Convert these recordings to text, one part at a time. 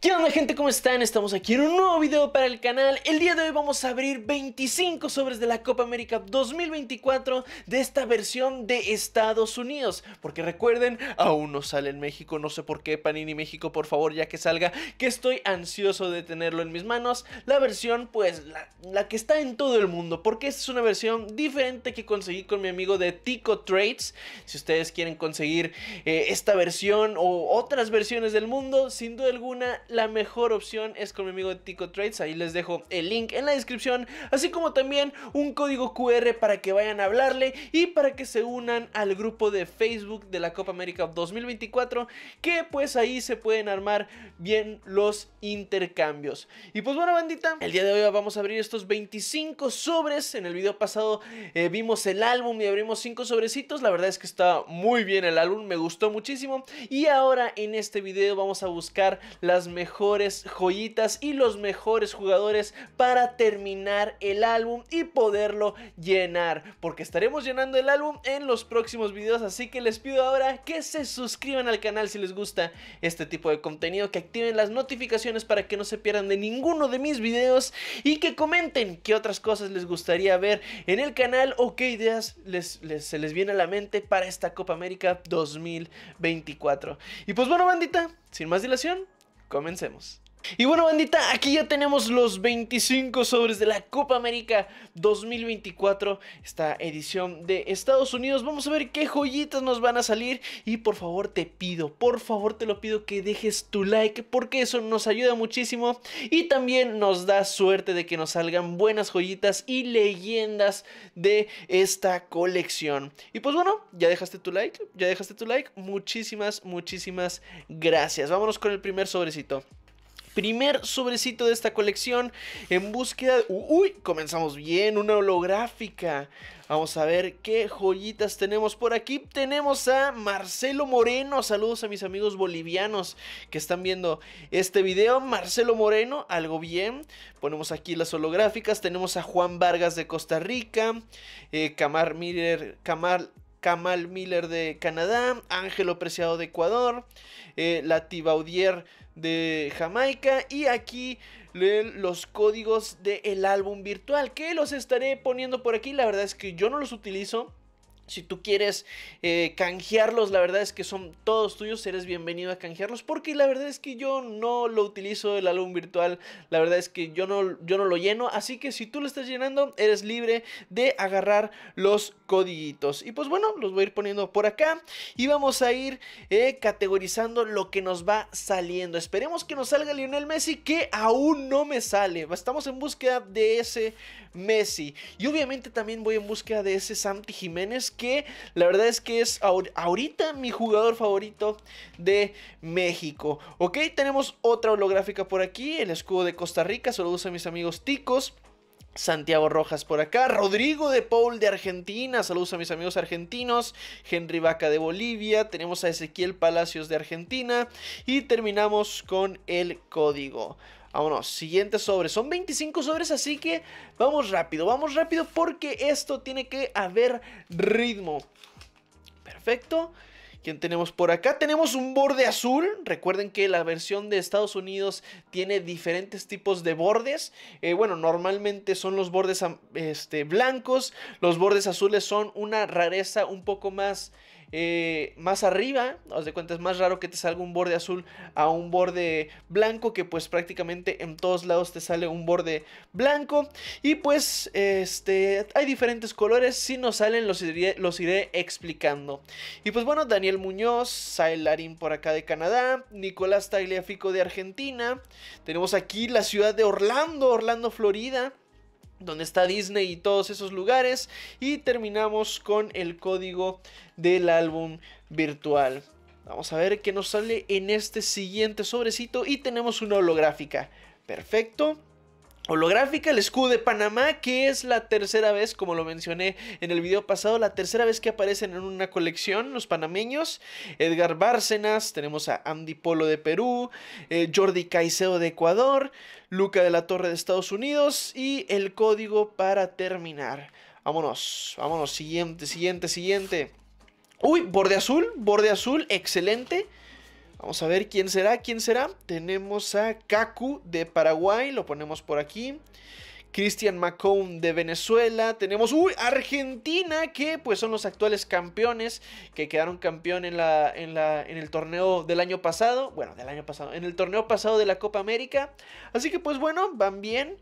¿Qué onda gente? ¿Cómo están? Estamos aquí en un nuevo video para el canal. El día de hoy vamos a abrir 25 sobres de la Copa América 2024 de esta versión de Estados Unidos. Porque recuerden, aún no sale en México, no sé por qué, Panini México, por favor, ya que salga, que estoy ansioso de tenerlo en mis manos. La versión, pues, la, que está en todo el mundo, porque esta es una versión diferente que conseguí con mi amigo de Tico Trades. Si ustedes quieren conseguir eh, esta versión o otras versiones del mundo, sin duda alguna la mejor opción es con mi amigo Tico Trades. Ahí les dejo el link en la descripción, así como también un código QR para que vayan a hablarle y para que se unan al grupo de Facebook de la Copa América 2024, que pues ahí se pueden armar bien los intercambios. Y pues bueno, bandita, el día de hoy vamos a abrir estos 25 sobres. En el video pasado eh, vimos el álbum y abrimos 5 sobrecitos. La verdad es que está muy bien el álbum, me gustó muchísimo. Y ahora en este video vamos a buscar las mejores joyitas y los mejores jugadores para terminar el álbum y poderlo llenar. Porque estaremos llenando el álbum en los próximos videos, así que les pido ahora que se suscriban al canal si les gusta este tipo de contenido, que activen las notificaciones para que no se pierdan de ninguno de mis videos y que comenten qué otras cosas les gustaría ver en el canal o qué ideas se les viene a la mente para esta Copa América 2024. Y pues bueno, bandita, sin más dilación, Comencemos. Y bueno, bandita, aquí ya tenemos los 25 sobres de la Copa América 2024, esta edición de Estados Unidos. Vamos a ver qué joyitas nos van a salir y por favor te pido, por favor te lo pido que dejes tu like porque eso nos ayuda muchísimo y también nos da suerte de que nos salgan buenas joyitas y leyendas de esta colección. Y pues bueno, ya dejaste tu like, ya dejaste tu like. Muchísimas, muchísimas gracias. Vámonos con el primer sobrecito primer sobrecito de esta colección en búsqueda... ¡Uy! Comenzamos bien, una holográfica. Vamos a ver qué joyitas tenemos por aquí. Tenemos a Marcelo Moreno. Saludos a mis amigos bolivianos que están viendo este video. Marcelo Moreno, algo bien. Ponemos aquí las holográficas. Tenemos a Juan Vargas de Costa Rica. Eh, Miller, Kamal, Miller de Canadá, Ángelo Preciado de Ecuador, eh, Latibaudier de Jamaica y aquí leen los códigos del el álbum virtual que los estaré poniendo por aquí. La verdad es que yo no los utilizo. Si tú quieres eh, canjearlos, la verdad es que son todos tuyos, eres bienvenido a canjearlos, porque la verdad es que yo no lo utilizo el álbum virtual, la verdad es que yo no, yo no lo lleno, así que si tú lo estás llenando, eres libre de agarrar los codiguitos. Y pues bueno, los voy a ir poniendo por acá y vamos a ir eh, categorizando lo que nos va saliendo. Esperemos que nos salga Lionel Messi, que aún no me sale, estamos en búsqueda de ese Messi. Y obviamente también voy en búsqueda de ese Santi Jiménez, que la verdad es que es ahorita mi jugador favorito de México. Ok, tenemos otra holográfica por aquí, el escudo de Costa Rica, saludos a mis amigos ticos. Santiago Rojas por acá, Rodrigo de Paul de Argentina, saludos a mis amigos argentinos, Henry Vaca de Bolivia, tenemos a Ezequiel Palacios de Argentina y terminamos con el código. Vámonos, siguiente sobres, Son 25 sobres, así que vamos rápido, vamos rápido porque esto tiene que haber ritmo. Perfecto. ¿Quién tenemos por acá? Tenemos un borde azul. Recuerden que la versión de Estados Unidos tiene diferentes tipos de bordes. Eh, bueno, normalmente son los bordes este, blancos. Los bordes azules son una rareza un poco más eh, más arriba, os de cuenta es más raro que te salga un borde azul a un borde blanco, que pues prácticamente en todos lados te sale un borde blanco. Y pues este, hay diferentes colores, si no salen los iré, los iré explicando. Y pues bueno, Daniel Muñoz, Sailarín por acá de Canadá, Nicolás Tagliafico de Argentina, tenemos aquí la ciudad de Orlando, Orlando, Florida donde está Disney y todos esos lugares. Y terminamos con el código del álbum virtual. Vamos a ver qué nos sale en este siguiente sobrecito y tenemos una holográfica. Perfecto holográfica, el escudo de Panamá, que es la tercera vez, como lo mencioné en el video pasado, la tercera vez que aparecen en una colección los panameños. Edgar Bárcenas, tenemos a Andy Polo de Perú, eh, Jordi Caicedo de Ecuador, Luca de la Torre de Estados Unidos y el código para terminar. Vámonos, vámonos, siguiente, siguiente, siguiente. Uy, borde azul, borde azul, excelente. Vamos a ver quién será, quién será. Tenemos a Kaku de Paraguay, lo ponemos por aquí. Christian McComb de Venezuela, tenemos uy, Argentina, que pues son los actuales campeones, que quedaron campeón en, la, en, la, en el torneo del año pasado, bueno, del año pasado, en el torneo pasado de la Copa América. Así que pues bueno, van bien,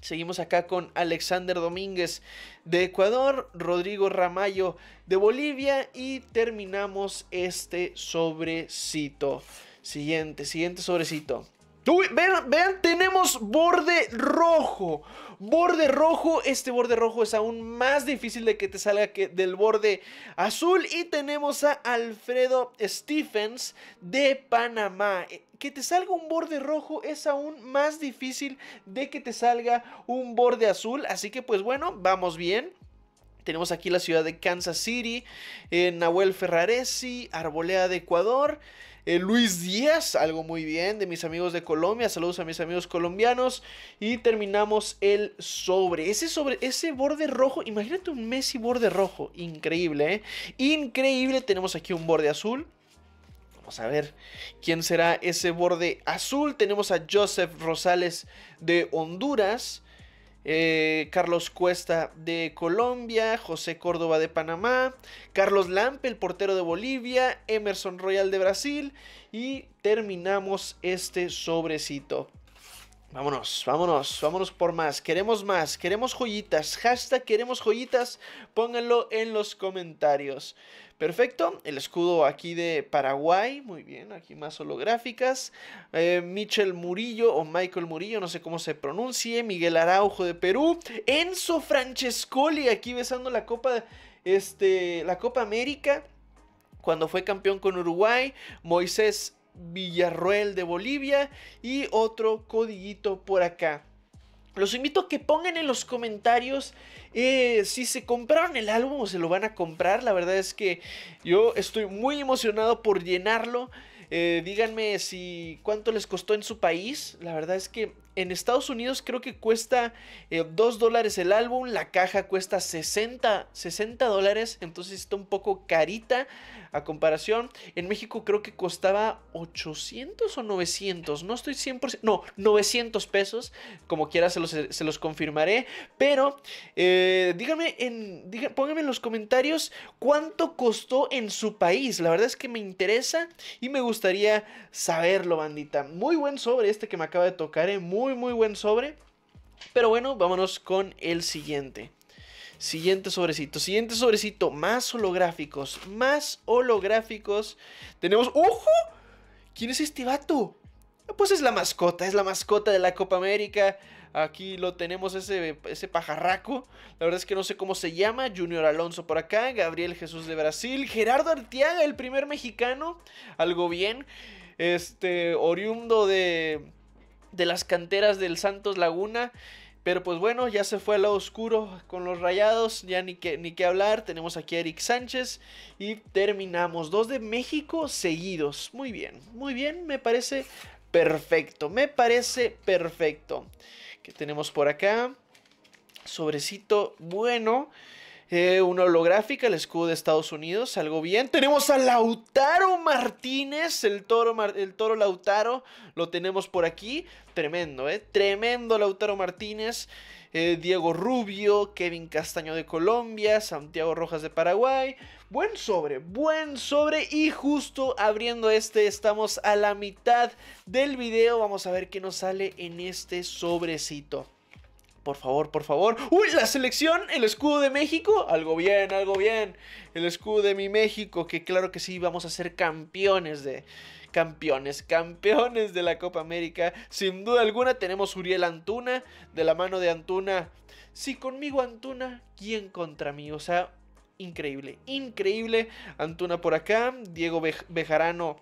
Seguimos acá con Alexander Domínguez de Ecuador, Rodrigo Ramallo de Bolivia y terminamos este sobrecito. Siguiente, siguiente sobrecito. Uy, vean, vean, tenemos borde rojo. Borde rojo, este borde rojo es aún más difícil de que te salga que del borde azul. Y tenemos a Alfredo Stephens de Panamá que te salga un borde rojo es aún más difícil de que te salga un borde azul. Así que pues bueno, vamos bien. Tenemos aquí la ciudad de Kansas City, eh, Nahuel Ferraresi, Arbolea de Ecuador, eh, Luis Díaz, algo muy bien, de mis amigos de Colombia, saludos a mis amigos colombianos. Y terminamos el sobre. Ese sobre, ese borde rojo, imagínate un Messi borde rojo, increíble, ¿eh? Increíble, tenemos aquí un borde azul Vamos a ver quién será ese borde azul. Tenemos a Joseph Rosales de Honduras. Eh, Carlos Cuesta de Colombia, José Córdoba de Panamá, Carlos Lampe, el portero de Bolivia, Emerson Royal de Brasil y terminamos este sobrecito. Vámonos, vámonos, vámonos por más. Queremos más, queremos joyitas. Hashtag queremos joyitas. Pónganlo en los comentarios. Perfecto, el escudo aquí de Paraguay. Muy bien, aquí más holográficas. Eh, Michel Murillo o Michael Murillo, no sé cómo se pronuncie. Miguel Araujo de Perú. Enzo Francescoli aquí besando la Copa, este, la Copa América cuando fue campeón con Uruguay, Moisés Villarroel de Bolivia y otro codiguito por acá. Los invito a que pongan en los comentarios eh, si se compraron el álbum o se lo van a comprar. La verdad es que yo estoy muy emocionado por llenarlo. Eh, díganme si cuánto les costó en su país. La verdad es que en Estados Unidos creo que cuesta 2 eh, dólares el álbum, la caja cuesta 60, 60 dólares, entonces está un poco carita a comparación. En México creo que costaba 800 o 900, no estoy 100%, no, 900 pesos, como quiera se los, confirmaré, pero eh, díganme, en, pónganme en los comentarios cuánto costó en su país, la verdad es que me interesa y me gustaría saberlo, bandita. Muy buen sobre este que me acaba de tocar, eh, muy muy, buen sobre. Pero bueno, vámonos con el siguiente. Siguiente sobrecito, siguiente sobrecito, más holográficos, más holográficos. Tenemos, ¡ojo! ¿Quién es este vato? Pues es la mascota, es la mascota de la Copa América. Aquí lo tenemos, ese, ese pajarraco. La verdad es que no sé cómo se llama. Junior Alonso por acá, Gabriel Jesús de Brasil, Gerardo Artiaga, el primer mexicano. Algo bien. Este, oriundo de de las canteras del Santos Laguna. Pero pues bueno, ya se fue al lado oscuro con los rayados, ya ni que, ni hablar. Tenemos aquí a Eric Sánchez y terminamos. Dos de México seguidos. Muy bien, muy bien, me parece perfecto, me parece perfecto. ¿Qué tenemos por acá? Sobrecito bueno. Eh, una holográfica, el escudo de Estados Unidos, algo bien. Tenemos a Lautaro Martínez, el toro, el toro Lautaro, lo tenemos por aquí. Tremendo, ¿eh? Tremendo Lautaro Martínez. Eh, Diego Rubio, Kevin Castaño de Colombia, Santiago Rojas de Paraguay. Buen sobre, buen sobre y justo abriendo este estamos a la mitad del video. Vamos a ver qué nos sale en este sobrecito. Por favor, por favor. ¡Uy! La selección, el escudo de México. Algo bien, algo bien. El escudo de mi México, que claro que sí, vamos a ser campeones de... Campeones, campeones de la Copa América. Sin duda alguna tenemos Uriel Antuna, de la mano de Antuna. Si conmigo Antuna, ¿quién contra mí? O sea, increíble, increíble. Antuna por acá, Diego Bejarano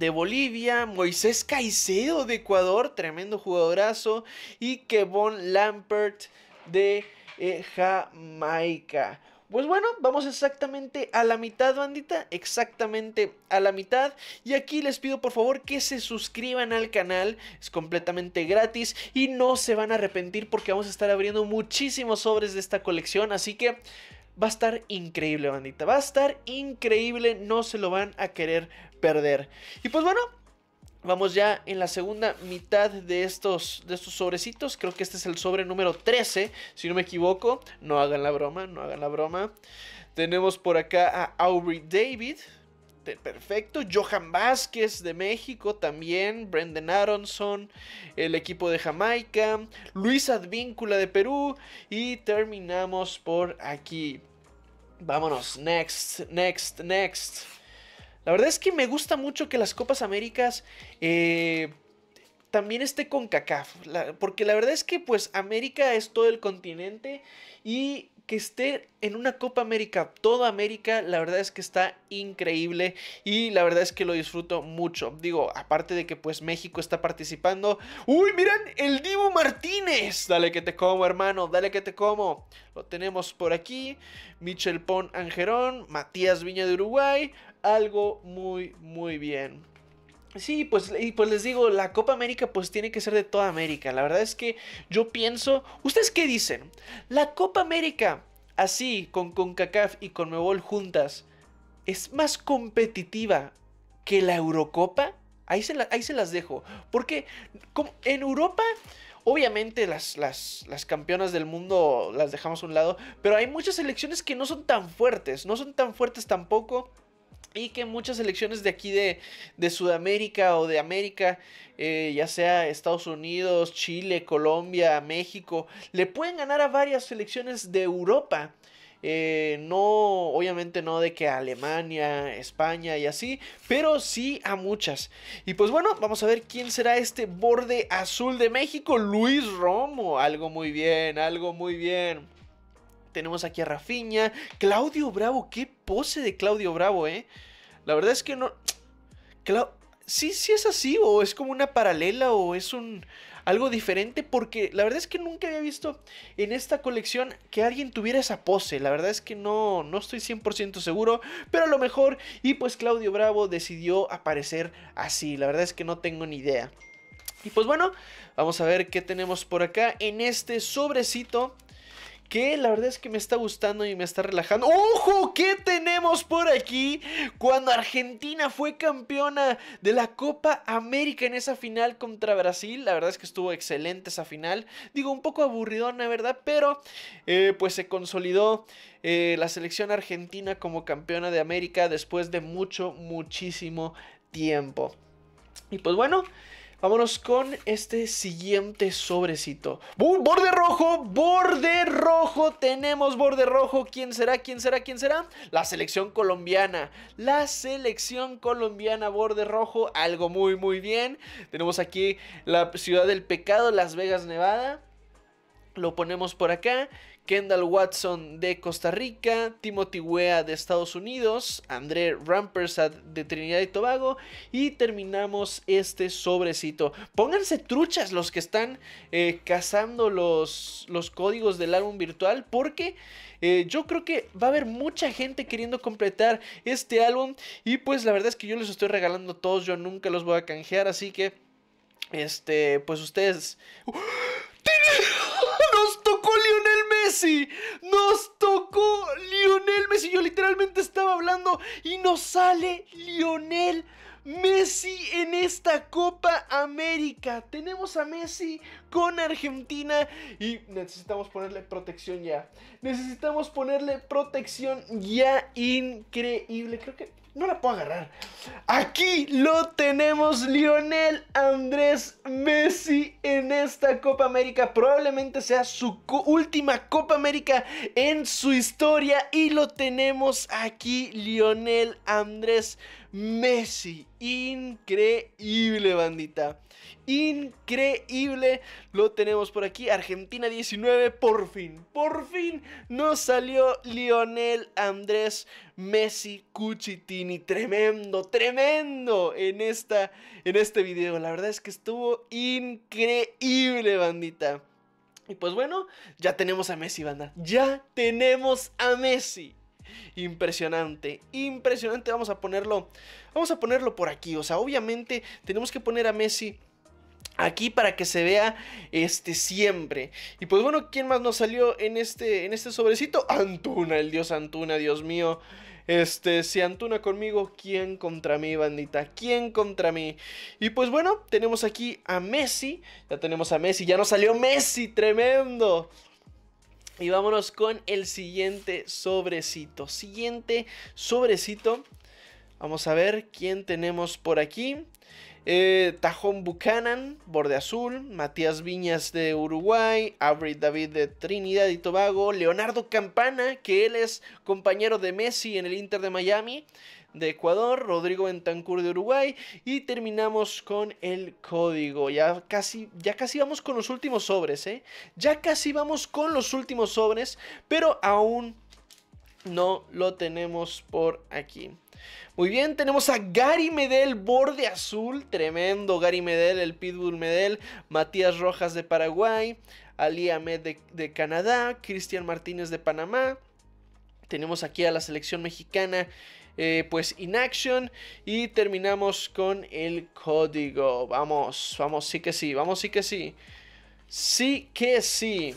de Bolivia, Moisés Caicedo de Ecuador, tremendo jugadorazo, y Kevon Lampert de eh, Jamaica. Pues bueno, vamos exactamente a la mitad, bandita. Exactamente a la mitad. Y aquí les pido por favor que se suscriban al canal. Es completamente gratis. Y no se van a arrepentir porque vamos a estar abriendo muchísimos sobres de esta colección. Así que va a estar increíble, bandita. Va a estar increíble. No se lo van a querer perder. Y pues bueno, Vamos ya en la segunda mitad de estos, de estos sobrecitos. Creo que este es el sobre número 13, si no me equivoco. No hagan la broma, no hagan la broma. Tenemos por acá a Aubrey David. Perfecto. Johan Vázquez de México también. Brendan Aronson. El equipo de Jamaica. Luis Advíncula de Perú. Y terminamos por aquí. Vámonos. Next, next, next. La verdad es que me gusta mucho que las Copas Américas eh, también esté con CACAF, porque la verdad es que pues América es todo el continente y que esté en una Copa América, toda América, la verdad es que está increíble y la verdad es que lo disfruto mucho. Digo, aparte de que pues México está participando. ¡Uy, miran El Divo Martínez. Dale que te como, hermano, dale que te como. Lo tenemos por aquí. Michel Pon Angerón, Matías Viña de Uruguay. Algo muy, muy bien. Sí, pues, y pues les digo, la Copa América pues tiene que ser de toda América. La verdad es que yo pienso, ¿ustedes qué dicen? La Copa América, así, con CONCACAF y con Mebol juntas, es más competitiva que la Eurocopa. Ahí se, ahí se las dejo. Porque en Europa, obviamente las, las, las campeonas del mundo las dejamos a un lado, pero hay muchas selecciones que no son tan fuertes, no son tan fuertes tampoco y que muchas selecciones de aquí de, Sudamérica o de América, eh, ya sea Estados Unidos, Chile, Colombia, México, le pueden ganar a varias selecciones de Europa. Eh, no, obviamente no de que Alemania, España y así, pero sí a muchas. Y pues bueno, vamos a ver quién será este borde azul de México, Luis Romo. Algo muy bien, algo muy bien. Tenemos aquí a Rafiña. Claudio Bravo, qué pose de Claudio Bravo, ¿eh? La verdad es que no... Sí, sí es así, o es como una paralela, o es un algo diferente porque la verdad es que nunca había visto en esta colección que alguien tuviera esa pose. La verdad es que no, no estoy 100% seguro, pero a lo mejor y pues Claudio Bravo decidió aparecer así. La verdad es que no tengo ni idea. Y pues bueno, vamos a ver qué tenemos por acá en este sobrecito que la verdad es que me está gustando y me está relajando. ¡Ojo! ¿Qué tenemos por aquí? Cuando Argentina fue campeona de la Copa América en esa final contra Brasil, la verdad es que estuvo excelente esa final. Digo, un poco aburridona, ¿verdad? Pero eh, pues se consolidó eh, la selección argentina como campeona de América después de mucho, muchísimo tiempo. Y pues bueno, Vámonos con este siguiente sobrecito. ¡Borde rojo! ¡Borde rojo! Tenemos borde rojo. ¿Quién será? ¿Quién será? ¿Quién será? La selección colombiana. La selección colombiana, borde rojo. Algo muy, muy bien. Tenemos aquí la ciudad del pecado, Las Vegas, Nevada. Lo ponemos por acá. Kendall Watson de Costa Rica, Timothy Wea de Estados Unidos, André Rampersad de Trinidad y Tobago y terminamos este sobrecito. Pónganse truchas los que están eh, cazando los, los códigos del álbum virtual porque eh, yo creo que va a haber mucha gente queriendo completar este álbum y pues la verdad es que yo les estoy regalando todos, yo nunca los voy a canjear, así que este, pues ustedes... ¡Oh! y nos sale Lionel Messi en esta Copa América. Tenemos a Messi con Argentina y necesitamos ponerle protección ya. Necesitamos ponerle protección ya increíble. Creo que no la puedo agarrar. Aquí lo tenemos, Lionel Andrés Messi en esta Copa América. Probablemente sea su última Copa América en su historia. Y lo tenemos aquí, Lionel Andrés Messi. Increíble, bandita. Increíble. Lo tenemos por aquí. Argentina 19. Por fin. Por fin nos salió Lionel Andrés Messi Cuchitini. Tremendo, tremendo en, esta, en este video. La verdad es que estuvo increíble, bandita. Y pues bueno, ya tenemos a Messi, banda. Ya tenemos a Messi impresionante, impresionante. Vamos a ponerlo, vamos a ponerlo por aquí. O sea, obviamente tenemos que poner a Messi aquí para que se vea este siempre. Y pues bueno, ¿quién más nos salió en este, en este sobrecito? Antuna, el dios Antuna, Dios mío. Este, si Antuna conmigo, ¿quién contra mí, bandita? ¿Quién contra mí? Y pues bueno, tenemos aquí a Messi. Ya tenemos a Messi, ya nos salió Messi, tremendo. Y vámonos con el siguiente sobrecito. Siguiente sobrecito. Vamos a ver quién tenemos por aquí. Eh, Tajón Buchanan, Borde Azul, Matías Viñas de Uruguay, Avery David de Trinidad y Tobago, Leonardo Campana, que él es compañero de Messi en el Inter de Miami, de Ecuador, Rodrigo Bentancur de Uruguay y terminamos con el código. Ya casi, ya casi vamos con los últimos sobres, ¿eh? Ya casi vamos con los últimos sobres, pero aún no lo tenemos por aquí. Muy bien, tenemos a Gary Medel, borde azul, tremendo Gary Medel, el Pitbull Medel, Matías Rojas de Paraguay, Ali Ahmed de, de Canadá, Cristian Martínez de Panamá. Tenemos aquí a la selección mexicana eh, pues pues action y terminamos con el código. Vamos, vamos, sí que sí, vamos, sí que sí. Sí que sí.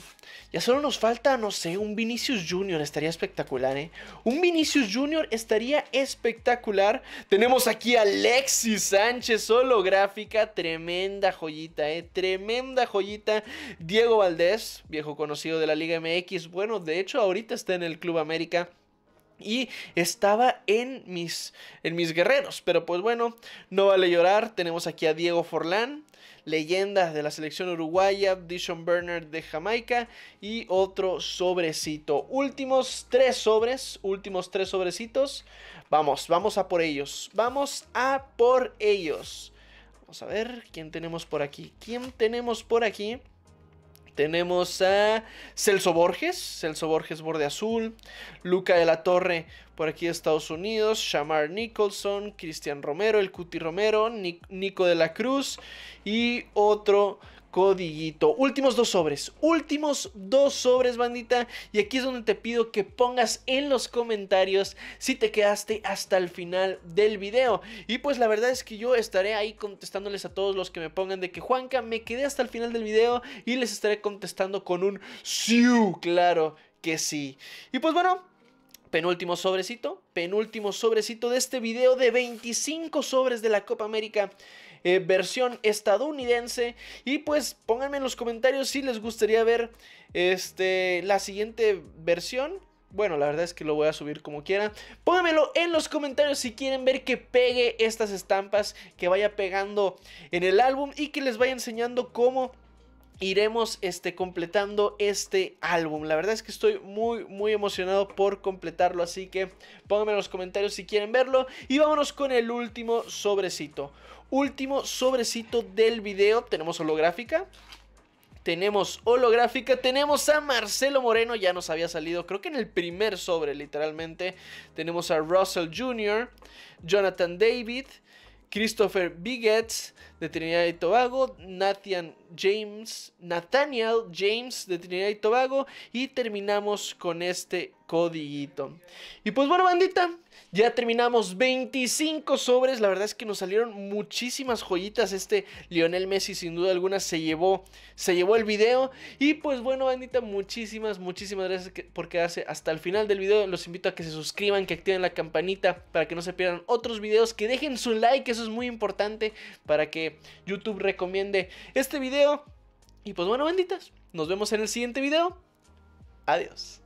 Ya solo nos falta, no sé, un Vinicius Jr. estaría espectacular, ¿eh? Un Vinicius Jr. estaría espectacular. Tenemos aquí a Alexis Sánchez, holográfica, tremenda joyita, ¿eh? Tremenda joyita. Diego Valdés, viejo conocido de la Liga MX. Bueno, de hecho, ahorita está en el Club América y estaba en mis, en mis guerreros. Pero pues bueno, no vale llorar. Tenemos aquí a Diego Forlán, leyenda de la selección uruguaya, Dishon Bernard de Jamaica y otro sobrecito. Últimos tres sobres, últimos tres sobrecitos. Vamos, vamos a por ellos. Vamos a por ellos. Vamos a ver quién tenemos por aquí. ¿Quién tenemos por aquí? Tenemos a Celso Borges, Celso Borges Borde Azul, Luca de la Torre por aquí de Estados Unidos, Shamar Nicholson, Cristian Romero, el Cuti Romero, Nico de la Cruz y otro codiguito. Últimos dos sobres, últimos dos sobres, bandita. Y aquí es donde te pido que pongas en los comentarios si te quedaste hasta el final del video. Y pues la verdad es que yo estaré ahí contestándoles a todos los que me pongan de que Juanca, me quedé hasta el final del video y les estaré contestando con un sí, claro que sí. Y pues bueno, penúltimo sobrecito, penúltimo sobrecito de este video de 25 sobres de la Copa América eh, versión estadounidense. Y pues pónganme en los comentarios si les gustaría ver este, la siguiente versión. Bueno, la verdad es que lo voy a subir como quiera. Pónganmelo en los comentarios si quieren ver que pegue estas estampas, que vaya pegando en el álbum y que les vaya enseñando cómo iremos este, completando este álbum. La verdad es que estoy muy, muy emocionado por completarlo, así que pónganme en los comentarios si quieren verlo. Y vámonos con el último sobrecito último sobrecito del video. Tenemos holográfica. Tenemos holográfica, tenemos a Marcelo Moreno, ya nos había salido, creo que en el primer sobre, literalmente. Tenemos a Russell Jr., Jonathan David, Christopher Biggets de Trinidad y Tobago, Natian James, Nathaniel James de Trinidad y Tobago y terminamos con este codiguito. Y pues bueno, bandita, ya terminamos 25 sobres. La verdad es que nos salieron muchísimas joyitas. Este Lionel Messi sin duda alguna se llevó, se llevó el video. Y pues bueno, bandita, muchísimas, muchísimas gracias por quedarse hasta el final del video. Los invito a que se suscriban, que activen la campanita para que no se pierdan otros videos. Que dejen su like, eso es muy importante para que YouTube recomiende este video y pues bueno, benditas, nos vemos en el siguiente video. Adiós.